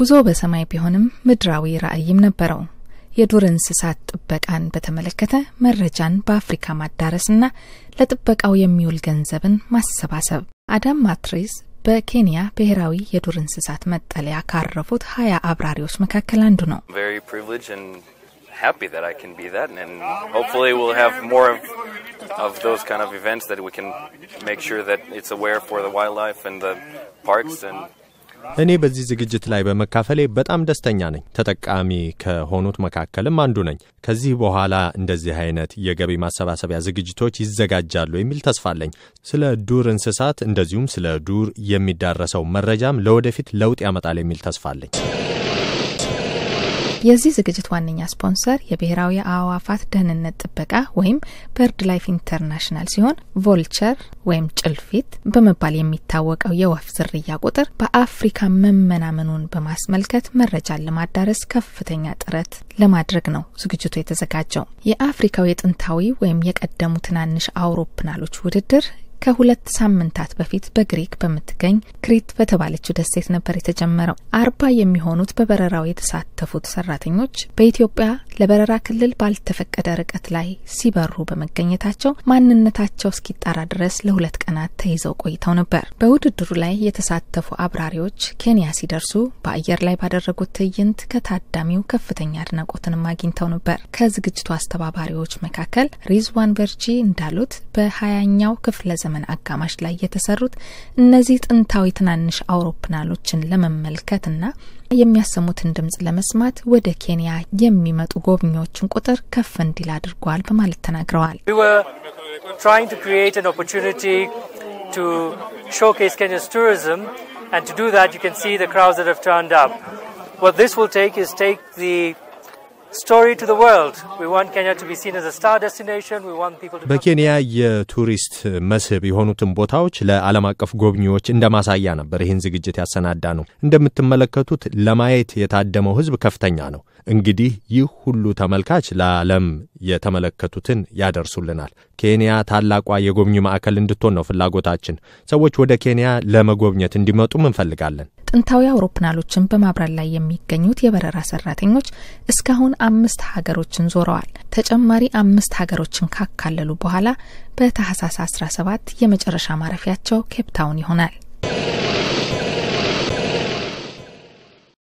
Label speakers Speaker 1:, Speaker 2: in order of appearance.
Speaker 1: ጉዞ በሰማይ ቢሆንም ምድራዊ ራዕይም ነበረው። የዱር እንስሳት ጥበቃን በተመለከተ መረጃን በአፍሪካ ማዳረስና ለጥበቃው የሚውል ገንዘብን ማሰባሰብ። አዳም ማትሬዝ በኬንያ ብሔራዊ የዱር እንስሳት መጠለያ ካረፉት ሀያ አብራሪዎች መካከል አንዱ ነው።
Speaker 2: እኔ በዚህ ዝግጅት ላይ በመካፈሌ በጣም ደስተኛ ነኝ። ተጠቃሚ ከሆኑት መካከልም አንዱ ነኝ። ከዚህ በኋላ እንደዚህ አይነት የገቢ ማሰባሰቢያ ዝግጅቶች ይዘጋጃሉ የሚል ተስፋ አለኝ። ስለ ዱር እንስሳት እንደዚሁም ስለ ዱር የሚዳረሰው መረጃም ለወደፊት ለውጥ ያመጣል የሚል ተስፋ አለኝ።
Speaker 1: የዚህ ዝግጅት ዋነኛ ስፖንሰር የብሔራዊ አዕዋፋት ደህንነት ጥበቃ ወይም በርድ ላይፍ ኢንተርናሽናል ሲሆን ቮልቸር ወይም ጭልፊት በመባል የሚታወቀው የወፍ ዝርያ ቁጥር በአፍሪካ መመናመኑን በማስመልከት መረጃን ለማዳረስ ከፍተኛ ጥረት ለማድረግ ነው ዝግጅቱ የተዘጋጀው። የአፍሪካው የጥንታዊ ወይም የቀደሙ ትናንሽ አውሮፕላኖች ውድድር ከሁለት ሳምንታት በፊት በግሪክ በምትገኝ ክሪት በተባለችው ደሴት ነበር የተጀመረው። አርባ የሚሆኑት በበረራው የተሳተፉት ሰራተኞች በኢትዮጵያ ለበረራ ክልል ባልተፈቀደ ርቀት ላይ ሲበሩ በመገኘታቸው ማንነታቸው እስኪጣራ ድረስ ለሁለት ቀናት ተይዘው ቆይተው ነበር። በውድድሩ ላይ የተሳተፉ አብራሪዎች ኬንያ ሲደርሱ በአየር ላይ ባደረጉት ትዕይንት ከታዳሚው ከፍተኛ አድናቆትንም አግኝተው ነበር። ከዝግጅቱ አስተባባሪዎች መካከል ሪዝዋን ቨርጂ እንዳሉት በሀያኛው ክፍለ ዘመን ዘመን አጋማሽ ላይ የተሰሩት እነዚህ ጥንታዊ ትናንሽ አውሮፕላኖችን ለመመልከትና የሚያሰሙትን ድምጽ ለመስማት ወደ ኬንያ የሚመጡ ጎብኚዎችን ቁጥር ከፍ እንዲል አድርጓል በማለት ተናግረዋል።
Speaker 3: the በኬንያ
Speaker 2: የቱሪስት መስህብ የሆኑትን ቦታዎች ለዓለም አቀፍ ጎብኚዎች እንደ ማሳያ ነበር ይህን ዝግጅት ያሰናዳ ነው። እንደምትመለከቱት ለማየት የታደመው ህዝብ ከፍተኛ ነው። እንግዲህ ይህ ሁሉ ተመልካች ለዓለም የተመለከቱትን ያደርሱልናል። ኬንያ ታላቋ የጎብኚ ማዕከል እንድትሆን ነው ፍላጎታችን። ሰዎች ወደ ኬንያ ለመጎብኘት እንዲመጡም እንፈልጋለን።
Speaker 1: ጥንታዊ አውሮፕላኖችን በማብራት ላይ የሚገኙት የበረራ ሰራተኞች እስካሁን አምስት ሀገሮችን ዞረዋል። ተጨማሪ አምስት ሀገሮችን ካካለሉ በኋላ በታህሳስ 17 የመጨረሻ ማረፊያቸው ኬፕታውን ይሆናል።